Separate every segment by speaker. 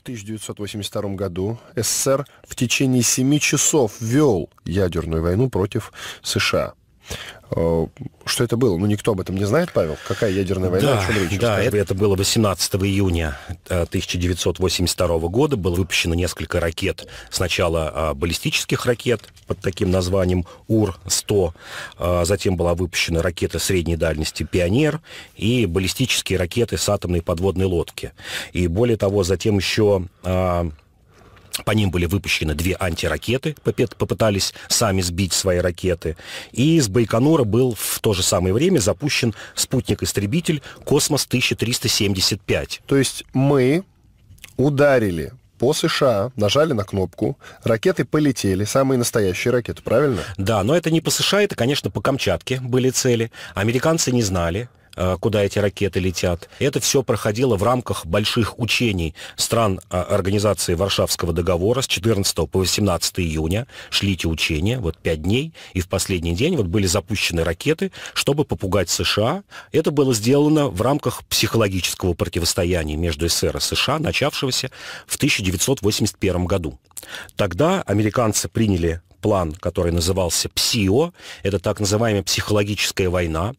Speaker 1: в 1982 году СССР в течение 7 часов вел ядерную войну против США. Э, что это было? Ну, никто об этом не знает, Павел. Какая ядерная война? Да, о чем речь? Да, Расскажи. это,
Speaker 2: это было 18 июня 1982 э, года. Было выпущено несколько ракет. Сначала а, баллистических ракет под таким названием УР-100. А, затем была выпущена ракета средней дальности «Пионер» и баллистические ракеты с атомной подводной лодки. И более того, затем еще а, по ним были выпущены две антиракеты, попытались сами сбить свои ракеты. И из Байконура был в то же самое время запущен спутник-истребитель «Космос-1375». То есть мы
Speaker 1: ударили по США, нажали на кнопку, ракеты полетели, самые настоящие ракеты,
Speaker 2: правильно? Да, но это не по США, это, конечно, по Камчатке были цели. Американцы не знали, Э, куда эти ракеты летят. Это все проходило в рамках больших учений стран а, Организации Варшавского договора с 14 по 18 июня. Шли эти учения, вот пять дней, и в последний день вот были запущены ракеты, чтобы попугать США. Это было сделано в рамках психологического противостояния между СССР и США, начавшегося в 1981 году. Тогда американцы приняли план, который назывался ПСИО, это так называемая психологическая война,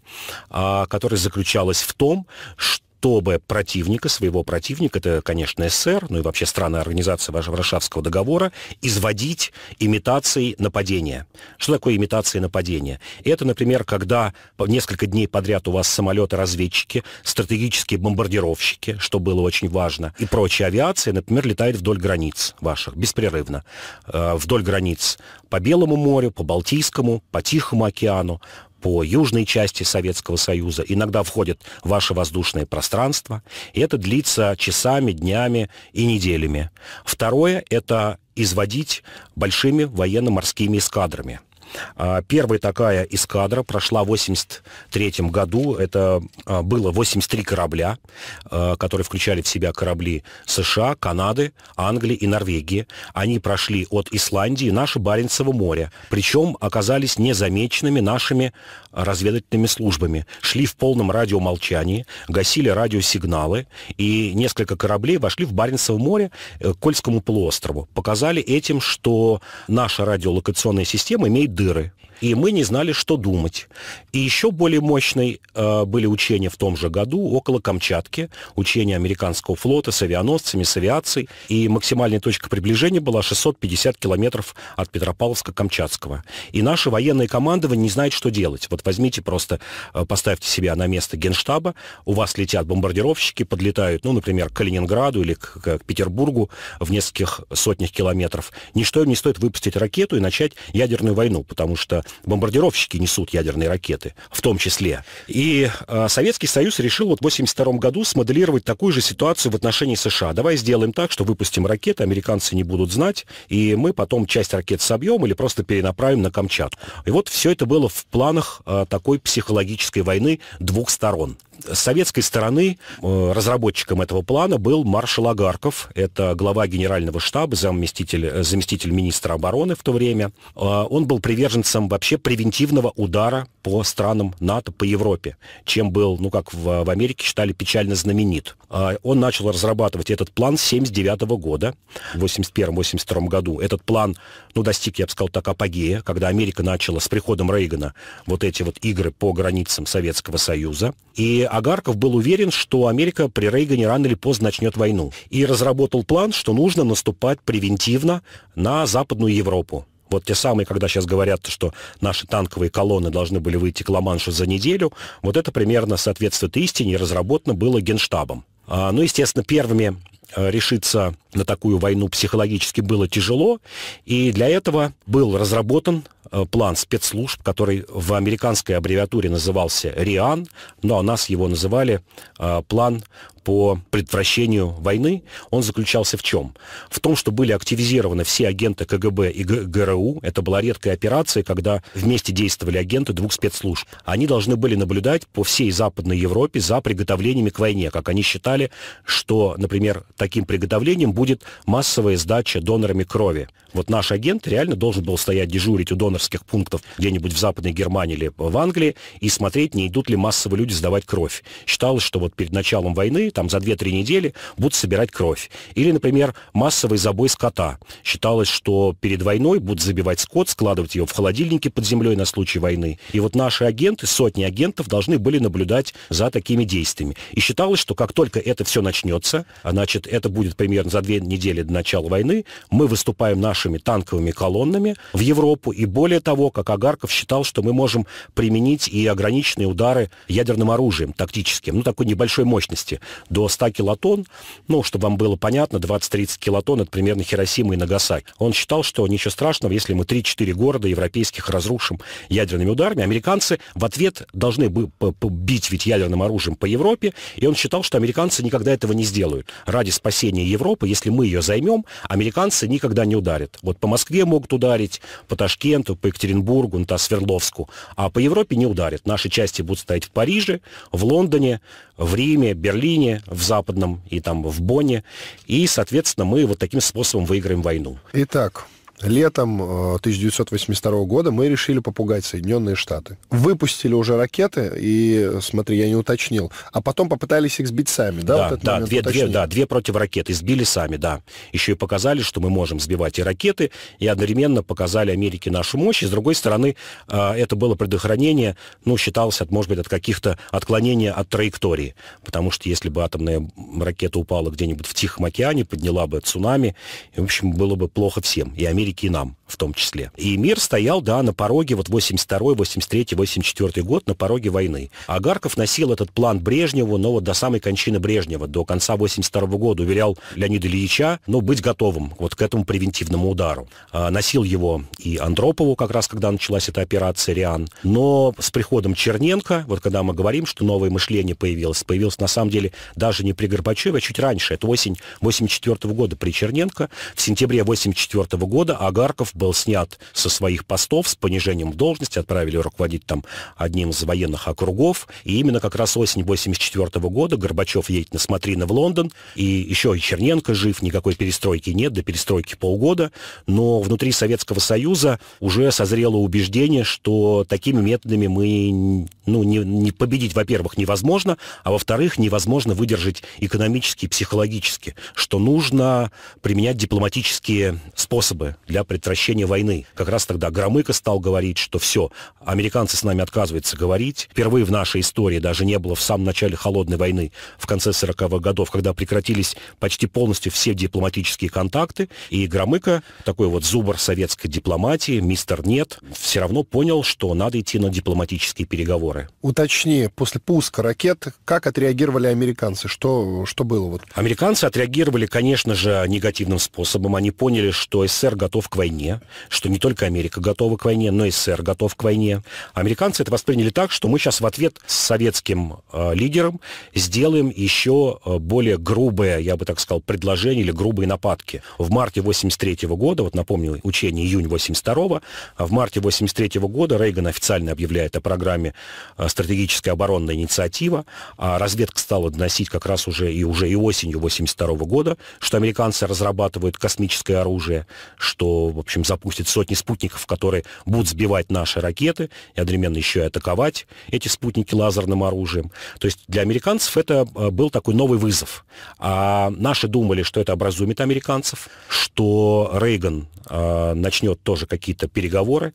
Speaker 2: а, которая заключалась в том, что чтобы противника, своего противника, это, конечно, СССР, ну и вообще страна организации Варшавского договора, изводить имитацией нападения. Что такое имитация нападения? Это, например, когда несколько дней подряд у вас самолеты-разведчики, стратегические бомбардировщики, что было очень важно, и прочая авиация, например, летает вдоль границ ваших, беспрерывно, э, вдоль границ по Белому морю, по Балтийскому, по Тихому океану, по южной части Советского Союза, иногда входят в ваше воздушное пространство, и это длится часами, днями и неделями. Второе – это изводить большими военно-морскими эскадрами – а, первая такая эскадра прошла в 83 году. Это а, было 83 корабля, а, которые включали в себя корабли США, Канады, Англии и Норвегии. Они прошли от Исландии наше Баренцево море. Причем оказались незамеченными нашими разведывательными службами. Шли в полном радиомолчании, гасили радиосигналы, и несколько кораблей вошли в Баренцево море э, к Кольскому полуострову. Показали этим, что наша радиолокационная система имеет dyrai. и мы не знали, что думать. И еще более мощной э, были учения в том же году около Камчатки, учения американского флота с авианосцами, с авиацией, и максимальная точка приближения была 650 километров от Петропавловска-Камчатского. И наши военные командования не знают, что делать. Вот возьмите просто, э, поставьте себя на место генштаба, у вас летят бомбардировщики, подлетают, ну, например, к Калининграду или к, к Петербургу в нескольких сотнях километров. Ничто им не стоит выпустить ракету и начать ядерную войну, потому что бомбардировщики несут ядерные ракеты, в том числе. И э, Советский Союз решил вот в 1982 году смоделировать такую же ситуацию в отношении США. Давай сделаем так, что выпустим ракеты, американцы не будут знать, и мы потом часть ракет собьем или просто перенаправим на Камчатку. И вот все это было в планах э, такой психологической войны двух сторон. С советской стороны э, разработчиком этого плана был маршал Агарков, это глава генерального штаба, заместитель, э, заместитель министра обороны в то время. Э, он был приверженцем, во вообще превентивного удара по странам НАТО, по Европе, чем был, ну как в, в Америке считали, печально знаменит. А, он начал разрабатывать этот план с 79 года, в 81-82 году. Этот план, ну, достиг, я бы сказал так, апогея, когда Америка начала с приходом Рейгана вот эти вот игры по границам Советского Союза. И Агарков был уверен, что Америка при Рейгане рано или поздно начнет войну. И разработал план, что нужно наступать превентивно на Западную Европу. Вот те самые, когда сейчас говорят, что наши танковые колонны должны были выйти к ла за неделю, вот это примерно соответствует истине и разработано было Генштабом. А, ну, естественно, первыми э, решиться на такую войну психологически было тяжело, и для этого был разработан Э, план спецслужб, который в американской аббревиатуре назывался РИАН, но у а нас его называли э, план по предотвращению войны, он заключался в чем? В том, что были активизированы все агенты КГБ и ГРУ. Это была редкая операция, когда вместе действовали агенты двух спецслужб. Они должны были наблюдать по всей Западной Европе за приготовлениями к войне, как они считали, что, например, таким приготовлением будет массовая сдача донорами крови. Вот наш агент реально должен был стоять дежурить у донора донорских пунктов где-нибудь в Западной Германии или в Англии и смотреть, не идут ли массовые люди сдавать кровь. Считалось, что вот перед началом войны, там за 2-3 недели будут собирать кровь. Или, например, массовый забой скота. Считалось, что перед войной будут забивать скот, складывать его в холодильнике под землей на случай войны. И вот наши агенты, сотни агентов должны были наблюдать за такими действиями. И считалось, что как только это все начнется, а значит, это будет примерно за две недели до начала войны, мы выступаем нашими танковыми колоннами в Европу и более того, как Агарков считал, что мы можем применить и ограниченные удары ядерным оружием тактическим, ну, такой небольшой мощности, до 100 килотонн. Ну, чтобы вам было понятно, 20-30 килотонн – это примерно Хиросима и Нагасаки. Он считал, что ничего страшного, если мы 3-4 города европейских разрушим ядерными ударами. Американцы в ответ должны бы бить ведь ядерным оружием по Европе, и он считал, что американцы никогда этого не сделают. Ради спасения Европы, если мы ее займем, американцы никогда не ударят. Вот по Москве могут ударить, по Ташкенту, правительство по Екатеринбургу, ну, та, Свердловску, а по Европе не ударит. Наши части будут стоять в Париже, в Лондоне, в Риме, Берлине, в Западном и там в Бонне. И, соответственно, мы вот таким способом выиграем войну. Итак, летом 1982 э,
Speaker 1: года мы решили попугать Соединенные Штаты. Выпустили уже ракеты, и, смотри, я не
Speaker 2: уточнил, а потом попытались их сбить сами, да? Да, вот да, две, уточнил. две, да, две противоракеты сбили сами, да. Еще и показали, что мы можем сбивать и ракеты, и одновременно показали Америке нашу мощь, и, с другой стороны, э, это было предохранение, ну, считалось, от, может быть, от каких-то отклонений от траектории, потому что если бы атомная ракета упала где-нибудь в Тихом океане, подняла бы цунами, и, в общем, было бы плохо всем, и Америке старики нам в том числе. И мир стоял, да, на пороге, вот 82 83 84 год, на пороге войны. Агарков носил этот план Брежневу, но вот до самой кончины Брежнева, до конца 82 года, уверял Леонида Ильича, ну, быть готовым вот к этому превентивному удару. А, носил его и Андропову, как раз когда началась эта операция «Риан». Но с приходом Черненко, вот когда мы говорим, что новое мышление появилось, появилось на самом деле даже не при Горбачеве, а чуть раньше, это осень 84 года при Черненко. В сентябре 84 года Агарков был снят со своих постов с понижением должности, отправили руководить там одним из военных округов. И именно как раз осень 1984 года Горбачев едет на смотрины в Лондон, и еще и Черненко жив, никакой перестройки нет, до перестройки полгода, но внутри Советского Союза уже созрело убеждение, что такими методами мы, ну, не, не победить, во-первых, невозможно, а во-вторых, невозможно выдержать экономически и психологически, что нужно применять дипломатические способы для предотвращения прекращение войны. Как раз тогда Громыко стал говорить, что все, американцы с нами отказываются говорить. Впервые в нашей истории даже не было в самом начале холодной войны, в конце 40-х годов, когда прекратились почти полностью все дипломатические контакты. И Громыко, такой вот зубр советской дипломатии, мистер Нет, все равно понял, что надо идти на дипломатические переговоры.
Speaker 1: Уточни, после пуска ракет, как
Speaker 2: отреагировали американцы? Что, что было? Вот? Американцы отреагировали, конечно же, негативным способом. Они поняли, что СССР готов к войне что не только Америка готова к войне, но и СССР готов к войне. Американцы это восприняли так, что мы сейчас в ответ с советским э, лидером сделаем еще э, более грубое, я бы так сказал, предложение или грубые нападки. В марте 83 -го года, вот напомню, учение июнь 82 э, в марте 83 -го года Рейган официально объявляет о программе э, «Стратегическая оборонная инициатива», а разведка стала доносить как раз уже и уже и осенью 82 -го года, что американцы разрабатывают космическое оружие, что, в общем, общем, запустит сотни спутников, которые будут сбивать наши ракеты и одновременно еще и атаковать эти спутники лазерным оружием. То есть для американцев это э, был такой новый вызов. А наши думали, что это образумит американцев, что Рейган э, начнет тоже какие-то переговоры.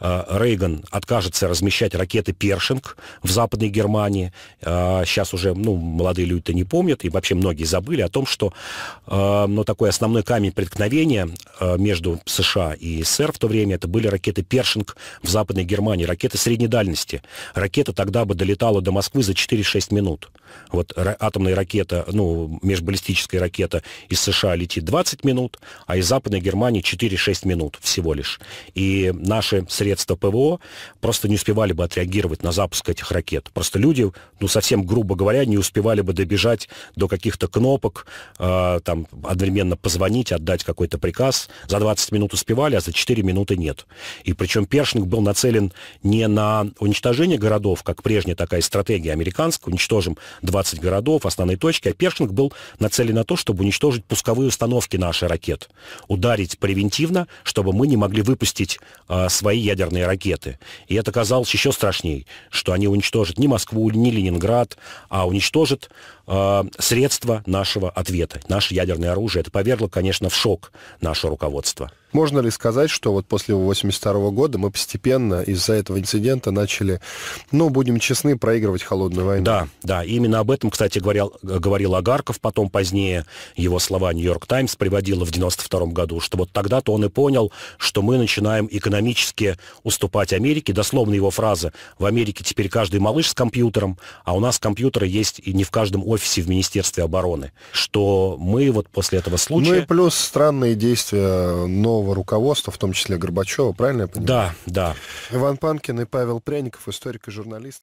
Speaker 2: Э, Рейган откажется размещать ракеты «Першинг» в Западной Германии. Э, сейчас уже ну, молодые люди-то не помнят, и вообще многие забыли о том, что э, ну, такой основной камень преткновения э, между США и СССР в то время, это были ракеты «Першинг» в Западной Германии, ракеты средней дальности. Ракета тогда бы долетала до Москвы за 4-6 минут. Вот атомная ракета, ну, межбаллистическая ракета из США летит 20 минут, а из Западной Германии 4-6 минут всего лишь. И наши средства ПВО просто не успевали бы отреагировать на запуск этих ракет. Просто люди, ну, совсем грубо говоря, не успевали бы добежать до каких-то кнопок, э, там, одновременно позвонить, отдать какой-то приказ. За 20 минут успевали успевали, а за 4 минуты нет. И причем Першинг был нацелен не на уничтожение городов, как прежняя такая стратегия американская, уничтожим 20 городов, основные точки, а Першинг был нацелен на то, чтобы уничтожить пусковые установки наших ракет, ударить превентивно, чтобы мы не могли выпустить э, свои ядерные ракеты. И это казалось еще страшнее, что они уничтожат не Москву, не Ленинград, а уничтожат э, средства нашего ответа. Наше ядерное оружие. Это повергло, конечно, в шок наше руководство. Можно ли сказать, что вот после
Speaker 1: 82 года мы
Speaker 2: постепенно из-за этого инцидента начали, ну, будем честны, проигрывать холодную войну? Да, да. Именно об этом, кстати, говорил, говорил Агарков потом позднее. Его слова «Нью-Йорк Таймс» приводило в 92 году, что вот тогда-то он и понял, что мы начинаем экономически уступать Америке. Дословно его фраза «В Америке теперь каждый малыш с компьютером, а у нас компьютеры есть и не в каждом офисе в Министерстве обороны». Что мы вот после этого случая... Ну и
Speaker 1: плюс странные действия, но мирового руководства, в том числе Горбачева, правильно я понимаю? Да, да. Иван Панкин и Павел Пряников, историк и журналист.